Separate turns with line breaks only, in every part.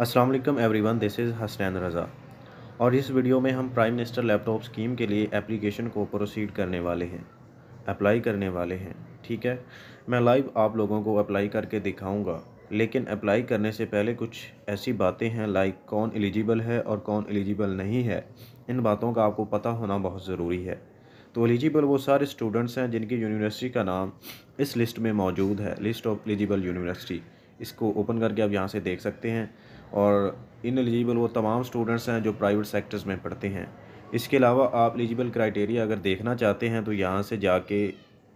अस्सलाम वालेकुम everyone this is Hasnain Raza और इस वीडियो में हम प्राइम मिनिस्टर लैपटॉप स्कीम के लिए एप्लीकेशन को प्रोसीड करने वाले हैं अप्लाई करने वाले हैं ठीक है मैं लाइव आप लोगों को अप्लाई करके दिखाऊंगा लेकिन अप्लाई करने से पहले कुछ ऐसी बातें हैं लाइक कौन एलिजिबल है और कौन एलिजिबल नहीं है इन बातों का आपको पता होना बहुत ज़रूरी है तो एलिजिबल वो सारे स्टूडेंट्स हैं जिनकी यूनिवर्सिटी का नाम इस लिस्ट में मौजूद है लिस्ट ऑफ एलिजिबल यूनिवर्सिटी इसको ओपन करके आप यहाँ से देख सकते हैं और इन एलिजिबल वो तमाम स्टूडेंट्स हैं जो प्राइवेट सेक्टर्स में पढ़ते हैं इसके अलावा आप एलिजिबल क्राइटेरिया अगर देखना चाहते हैं तो यहाँ से जाके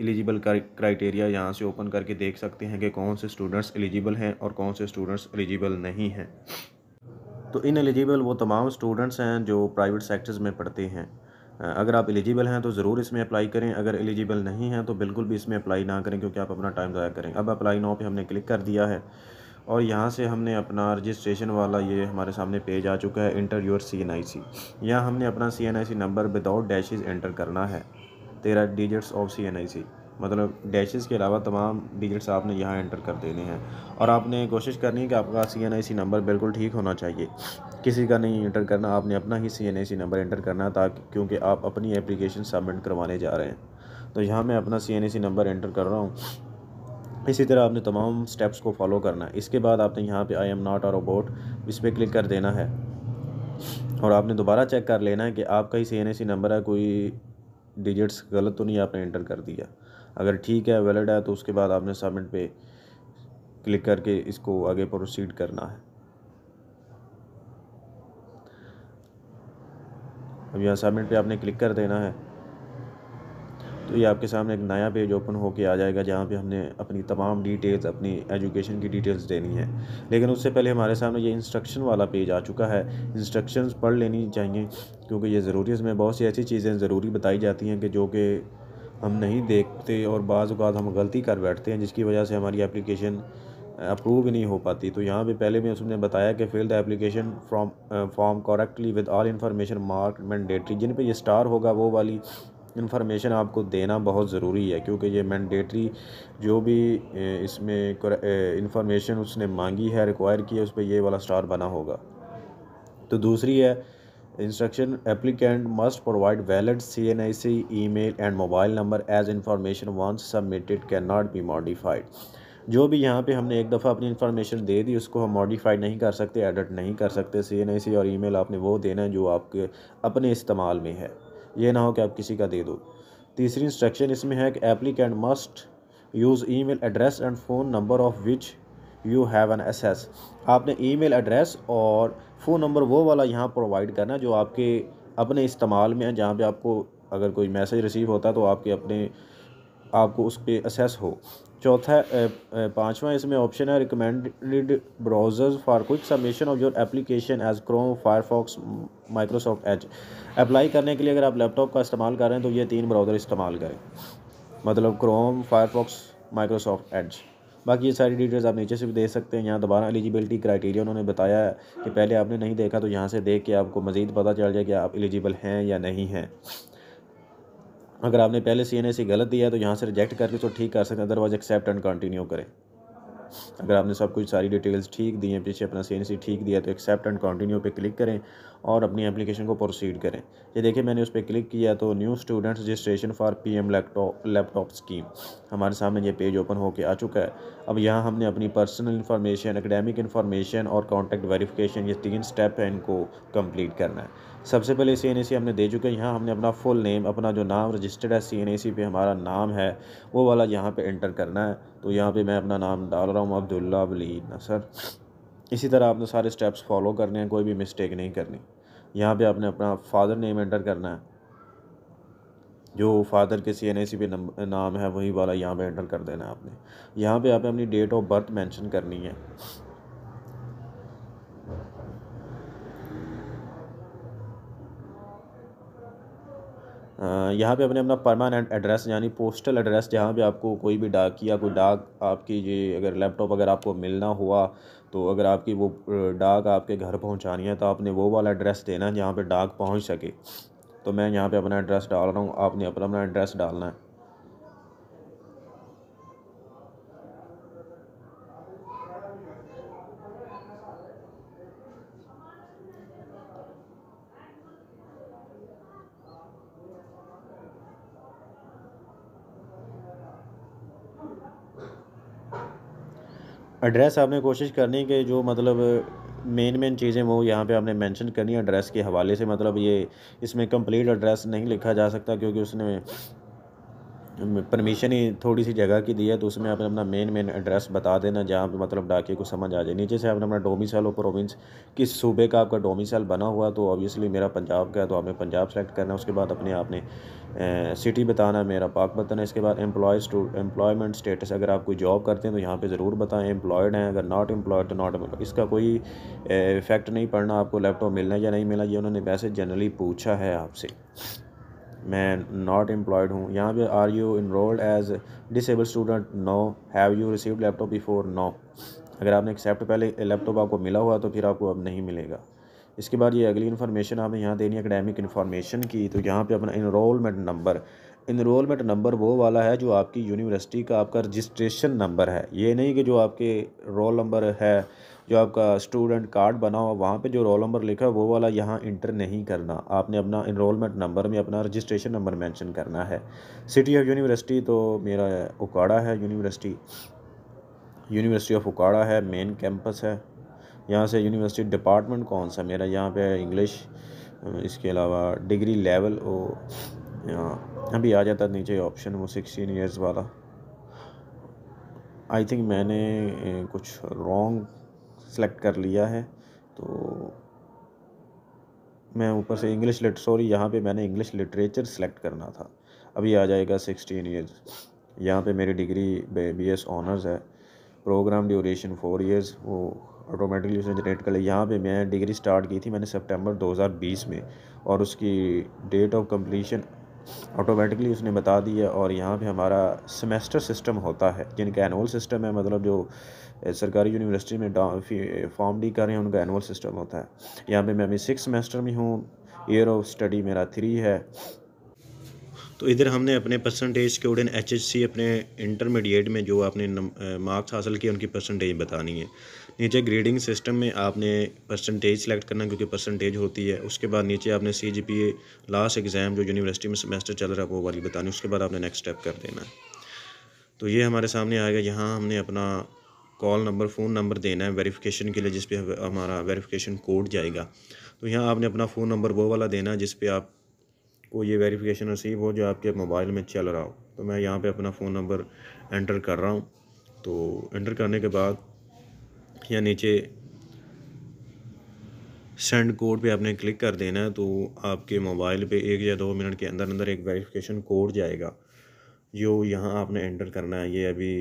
एलिजिबल क्राइटेरिया यहाँ से ओपन करके देख सकते हैं कि कौन से स्टूडेंट्स एलिजिबल हैं और कौन से स्टूडेंट्स एलिजिबल नहीं हैं तो इन एलिजिबल वो तमाम स्टूडेंट्स हैं जो प्राइवेट सेक्टर्स में पढ़ते हैं अगर आप एलिजिबल हैं तो ज़रूर इसमें अप्लाई करें अगर एलिजिबल नहीं हैं तो बिल्कुल भी इसमें अप्लाई ना करें क्योंकि आप अपना टाइम ज़ाया करें अब अप्लाई नाव पर हमने क्लिक कर दिया है और यहाँ से हमने अपना रजिस्ट्रेशन वाला ये हमारे सामने पेज आ चुका है enter your C N I C यहाँ हमने अपना C N I C number without dashes enter करना है तेरह digits of C N I C मतलब डैशेज़ के अलावा तमाम डिजिट्स आपने यहाँ एंटर कर देने हैं और आपने कोशिश करनी है कि आपका सी एन आई सी नंबर बिल्कुल ठीक होना चाहिए किसी का नहीं एंटर करना आपने अपना ही C N I C number enter करना ताकि क्योंकि आप अपनी एप्लीकेशन सबमिट करवाने जा रहे हैं तो यहाँ मैं अपना C N I C number enter कर रहा हूँ इसी तरह आपने तमाम स्टेप्स को फॉलो करना है इसके बाद आपने यहाँ पे आई एम नॉट और रोबोट इस पर क्लिक कर देना है और आपने दोबारा चेक कर लेना है कि आपका ही सी नंबर है कोई डिजिट्स गलत तो नहीं आपने इंटर कर दिया अगर ठीक है वैलिड है तो उसके बाद आपने सबमिट पे क्लिक करके इसको आगे प्रोसीड करना है अब यहाँ सबमिट पे आपने क्लिक कर देना है तो ये आपके सामने एक नया पेज ओपन होके आ जाएगा जहाँ पे हमने अपनी तमाम डिटेल्स अपनी एजुकेशन की डिटेल्स देनी है लेकिन उससे पहले हमारे सामने ये इंस्ट्रक्शन वाला पेज आ चुका है इंस्ट्रक्शंस पढ़ लेनी चाहिए क्योंकि ये ज़रूरी इसमें बहुत सी ऐसी चीज़ें ज़रूरी बताई जाती हैं कि जो कि हम नहीं देखते और बाज़ हम गलती कर बैठते हैं जिसकी वजह से हमारी एप्लीकेशन अप्रूव ही नहीं हो पाती तो यहाँ पे पहले भी उसने बताया कि fill the application from form correctly with all information mark mandatory जिन पे ये स्टार होगा वो वाली इन्फॉर्मेशन आपको देना बहुत ज़रूरी है क्योंकि ये मैंडेटरी जो भी इसमें इंफॉर्मेशन उसने मांगी है रिक्वायर की है उस पर ये वाला स्टार बना होगा तो दूसरी है instruction applicant must provide valid C N I C email and mobile number as information once submitted cannot be modified जो भी यहाँ पे हमने एक दफ़ा अपनी इन्फॉर्मेशन दे दी उसको हम मॉडिफाइड नहीं कर सकते एडिट नहीं कर सकते सी एन आई सी और ई मेल आपने वो देना है जो आपके अपने इस्तेमाल में है ये ना हो कि आप किसी का दे दो तीसरी इंस्ट्रक्शन इसमें है कि applicant must use email address and phone number of which you have an access आपने ईमेल एड्रेस और फ़ोन नंबर वो वाला यहाँ प्रोवाइड करना जो आपके अपने इस्तेमाल में है जहाँ पे आपको अगर कोई मैसेज रिसीव होता है तो आपके अपने आपको उस पर असेस हो चौथा पाँचवा इसमें ऑप्शन है रिकमेंडेड ब्राउज़र्स फॉर कुछ submission of your application as Chrome Firefox Microsoft Edge apply करने के लिए अगर आप लैपटॉप का इस्तेमाल कर रहे हैं तो ये तीन ब्राउज़र इस्तेमाल करें मतलब क्रोम फायरफॉक्स माइक्रोसॉफ्ट एज बाकी ये सारी डिटेल्स आप नीचे से भी दे सकते हैं यहाँ दोबारा एलिजिबिलिटी क्राइटेरिया उन्होंने बताया है कि पहले आपने नहीं देखा तो यहाँ से देख के आपको मज़ीद पता चल जाए कि आप एलिजिबल हैं या नहीं हैं अगर आपने पहले सी एन ए सी गलत दिया है तो यहाँ से रिजेक्ट करके उसको तो ठीक कर सकते हैं अदरवाइज एक्सेप्ट एंड कंटिन्यू करें अगर आपने सब कुछ सारी डिटेल्स ठीक दी हैं पीछे अपना सी एन सी ठीक दिया तो एक्सेप्ट एंड कंटिन्यू पे क्लिक करें और अपनी एप्लीकेशन को प्रोसीड करें ये देखिए मैंने उस पर क्लिक किया तो new students registration for P M laptop laptop scheme हमारे सामने ये पेज ओपन होकर आ चुका है अब यहाँ हमने अपनी पर्सनल इन्फॉर्मेशन एकेडमिक इन्फॉर्मेशन और कॉन्टैक्ट वेरिफिकेशन ये तीन स्टेप हैं इनको कम्प्लीट करना है सबसे पहले सी एन ए सी हमने दे चुके हैं यहाँ हमने अपना फुल नेम अपना जो नाम रजिस्टर्ड है सी एन ए सी पे हमारा नाम है वो वाला यहाँ पे इंटर करना है तो यहाँ पे मैं अपना नाम डाल रहा हूँ अब्दुल्ला वलीद नसर इसी तरह आपने सारे स्टेप्स फॉलो करने हैं कोई भी मिस्टेक नहीं करनी यहाँ पे आपने अपना फादर नेम एंटर करना है जो फादर के सी एन ए सी पे नाम है वही वाला यहाँ पे एंटर कर देना है आपने यहाँ पे आपने अपनी डेट ऑफ बर्थ मेंशन करनी है यहाँ पे अपने अपना परमानेंट एड्रेस यानी पोस्टल एड्रेस जहाँ पे आपको कोई भी डाक या कोई डाक आपकी ये अगर लैपटॉप अगर आपको मिलना हुआ तो अगर आपकी वो डाक आपके घर पहुँचानी है तो आपने वो वाला एड्रेस देना है जहाँ पर डाक पहुँच सके तो मैं यहाँ पर अपना एड्रेस डाल रहा हूँ आपने अपना अपना एड्रेस डालना है एड्रेस आपने कोशिश करनी कि जो मतलब मेन मेन चीज़ें वो यहाँ पे आपने मेंशन करनी है एड्रेस के हवाले से मतलब ये इसमें कंप्लीट एड्रेस नहीं लिखा जा सकता क्योंकि उसने परमिशन ही थोड़ी सी जगह की दी है तो उसमें आप अपना मेन मेन एड्रेस बता देना जहाँ पर मतलब डाके को समझ आ जाए नीचे से आपने अपना डोमिसल और प्रोविंस किस सूबे का आपका डोमिसल बना हुआ तो ऑब्वियसली मेरा पंजाब का है तो आपने पंजाब सेलेक्ट करना है उसके बाद अपने आपने सिटी बताना मेरा पाक बताना इसके बाद एम्प्लॉय एम्प्लॉयमेंट स्टेटस अगर आप कोई जॉब करते हैं तो यहाँ पर ज़रूर बताएं एम्प्लॉयड हैं अगर नॉट एम्प्लॉयड तो नॉट इसका कोई इफेक्ट नहीं पड़ना आपको लैपटॉप मिलना या नहीं मिला ये उन्होंने वैसे जनरली पूछा है आपसे मैं नॉट एम्प्लॉयड हूँ यहाँ पे are you enrolled as disable student no have you receive laptop before no अगर आपने एक्सेप्ट पहले लैपटॉप आपको मिला हुआ तो फिर आपको अब नहीं मिलेगा इसके बाद ये अगली इन्फॉर्मेशन आपने यहाँ देनी है अकेडेमिक इन्फॉर्मेशन की तो यहाँ पे अपना इनरोलमेंट नंबर इनरोलमेंट नंबर वो वाला है जो आपकी यूनिवर्सिटी का आपका रजिस्ट्रेशन नंबर है ये नहीं कि जो आपके रोल नंबर है जो आपका स्टूडेंट कार्ड बना हुआ वहाँ पे जो रोल नंबर लिखा है वो वाला यहाँ इंटर नहीं करना आपने अपना इनरोलमेंट नंबर में अपना रजिस्ट्रेशन नंबर मेंशन करना है सिटी ऑफ यूनिवर्सिटी तो मेरा उकाड़ा है यूनिवर्सिटी यूनिवर्सिटी ऑफ उकाड़ा है मेन कैंपस है यहाँ से यूनिवर्सिटी डिपार्टमेंट कौन सा मेरा यहाँ पर इंग्लिश इसके अलावा डिग्री लेवल ओ अभी आ जाता नीचे ऑप्शन वो सिक्सटीन ईयर्स वाला आई थिंक मैंने कुछ रॉन्ग सेलेक्ट कर लिया है तो मैं ऊपर से इंग्लिश लिट सॉरी यहाँ पे मैंने इंग्लिश लिटरेचर सेलेक्ट करना था अभी आ जाएगा सिक्सटीन ईयर्स यहाँ पे मेरी डिग्री बी एस ऑनर्स है प्रोग्राम ड्यूरेशन फोर ईयर्स वो ऑटोमेटिकली उसने जनरेट कर लिया यहाँ पे मैं डिग्री स्टार्ट की थी मैंने सितंबर 2020 में और उसकी डेट ऑफ कम्प्लीशन ऑटोमेटिकली उसने बता दिया और यहाँ पे हमारा सेमेस्टर सिस्टम होता है जिनका एनअल सिस्टम है मतलब जो सरकारी यूनिवर्सिटी में फॉर्म डी कर रहे हैं उनका एनुअल सिस्टम होता है यहाँ पे मैं अभी सिक्स सेमेस्टर में हूँ ईयर ऑफ स्टडी मेरा थ्री है तो इधर हमने अपने percentage student H H C अपने इंटरमीडिएट में जो आपने मार्क्स हासिल किए उनकी परसेंटेज बतानी है नीचे ग्रेडिंग सिस्टम में आपने परसेंटेज सेलेक्ट करना क्योंकि परसेंटेज होती है उसके बाद नीचे आपने C G P A last exam जो यूनिवर्सिटी में सेमेस्टर चल रहा है वो वाली बतानी उसके बाद आपने नेक्स्ट स्टेप कर देना है तो ये हमारे सामने आएगा यहाँ हमने अपना कॉल नंबर फ़ोन नंबर देना है वेरिफिकेशन के लिए जिस पे हमारा वेरिफिकेशन कोड जाएगा तो यहाँ आपने अपना फ़ोन नंबर वो वाला देना है जिस पे को ये वेरिफिकेशन रसीव हो जो आपके मोबाइल में चल रहा हो तो मैं यहाँ पे अपना फ़ोन नंबर एंटर कर रहा हूँ तो एंटर करने के बाद यहाँ नीचे सेंड कोड पे आपने क्लिक कर देना है तो आपके मोबाइल पे एक या दो मिनट के अंदर अंदर एक वेरिफिकेशन कोड जाएगा जो यहाँ आपने एंटर करना है ये अभी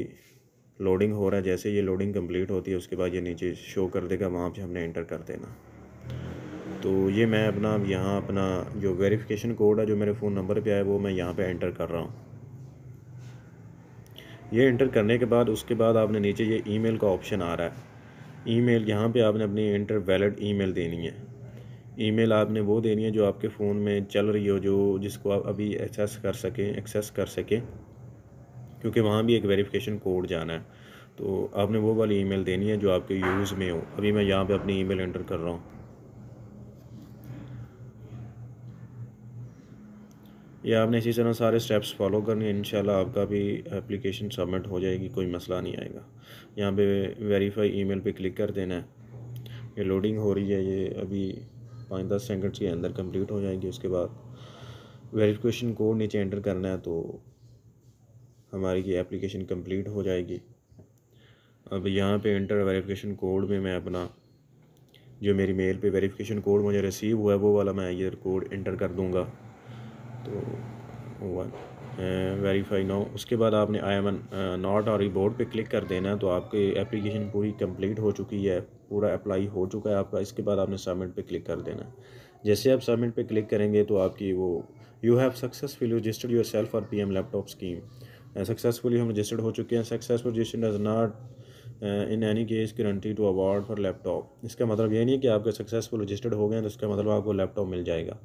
लोडिंग हो रहा है जैसे ये लोडिंग कंप्लीट होती है उसके बाद ये नीचे शो कर देगा वहाँ पर हमने एंटर कर देना तो ये मैं अपना यहाँ अपना जो वेरिफिकेशन कोड है जो मेरे फ़ोन नंबर पे आया वो मैं यहाँ पे एंटर कर रहा हूँ ये इंटर करने के बाद उसके बाद आपने नीचे ये ई का ऑप्शन आ रहा है ई मेल यहाँ पर आपने अपनी इंटर वैलड ई देनी है ईमेल आपने वो देनी है जो आपके फ़ोन में चल रही हो जो जिसको आप अभी एक्सेस कर सकें एक्सेस कर सकें क्योंकि वहाँ भी एक वेरिफिकेशन कोड जाना है तो आपने वो वाली ईमेल देनी है जो आपके यूज़ में हो अभी मैं यहाँ पे अपनी ईमेल एंटर कर रहा हूँ ये आपने इसी तरह सारे स्टेप्स फॉलो करने हैं इनशाला आपका भी एप्लीकेशन सबमिट हो जाएगी कोई मसला नहीं आएगा यहाँ पे वेरीफाई ईमेल पे क्लिक कर देना है ये लोडिंग हो रही है ये अभी पाँच दस सेकेंड के अंदर कंप्लीट हो जाएगी उसके बाद वेरिफिकेशन कोड नीचे एंटर करना है तो हमारी ये एप्लीकेशन कंप्लीट हो जाएगी अब यहाँ पे इंटर वेरिफिकेशन कोड में मैं अपना जो मेरी मेल पे वेरिफिकेशन कोड मुझे रिसीव हुआ है वो वाला मैं ये कोड इंटर कर दूँगा तो वन वेरीफाई नाउ उसके बाद आपने आई एम एन नॉट और रिबोर्ड पे क्लिक कर देना है तो आपकी एप्लीकेशन पूरी कंप्लीट हो चुकी है पूरा अप्लाई हो चुका है आपका इसके बाद आपने सबमिट पे क्लिक कर देना है जैसे आप सबमिट पे क्लिक करेंगे तो आपकी वो you have successfully registered yourself और P M laptop scheme successfully हम रजिस्टर्ड हो चुके हैं successful register does not in any case guarantee to award for laptop इसका मतलब ये नहीं है कि आपके सक्सेसफुल रजिस्टर्ड हो गए हैं तो उसका मतलब आपको लैपटॉप मिल जाएगा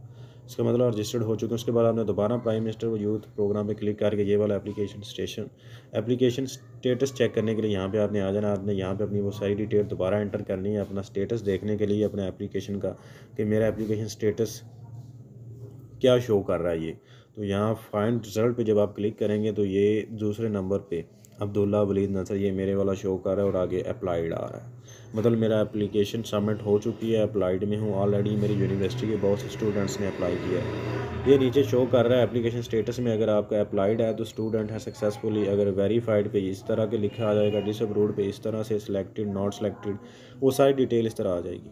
इसका मतलब रजिस्टर्ड हो चुके हैं उसके बाद आपने दोबारा प्राइम मिनिस्टर यूथ प्रोग्राम पे क्लिक करके ये वाला application station application status check करने के लिए यहाँ पे आपने आ जाना आपने यहाँ पे अपनी वो सारी डिटेल दोबारा एंटर करनी है अपना स्टेटस देखने के लिए अपने एप्लीकेशन का कि मेरा एप्लीकेशन स्टेटस क्या शो कर रहा है ये तो यहाँ फाइंड रिजल्ट पर जब आप क्लिक करेंगे तो ये दूसरे नंबर पर अब्दुल्ला वलीद नसर ये मेरे वाला शो कर रहा है और आगे अप्लाइड आ रहा है मतलब मेरा एप्लीकेशन सबमिट हो चुकी है अप्लाइड में हूँ ऑलरेडी मेरी यूनिवर्सिटी के बहुत से स्टूडेंट्स ने अप्लाई किया है ये नीचे शो कर रहा है एप्लीकेशन स्टेटस में अगर आपका अप्लाइड है तो स्टूडेंट है सक्सेसफुली अगर वेरीफाइड पे इस तरह के लिखा आ जाएगा डिसअप्रूव पे इस तरह से सिलेक्टेड नॉट सेलेक्टेड वो सारी डिटेल इस तरह आ जाएगी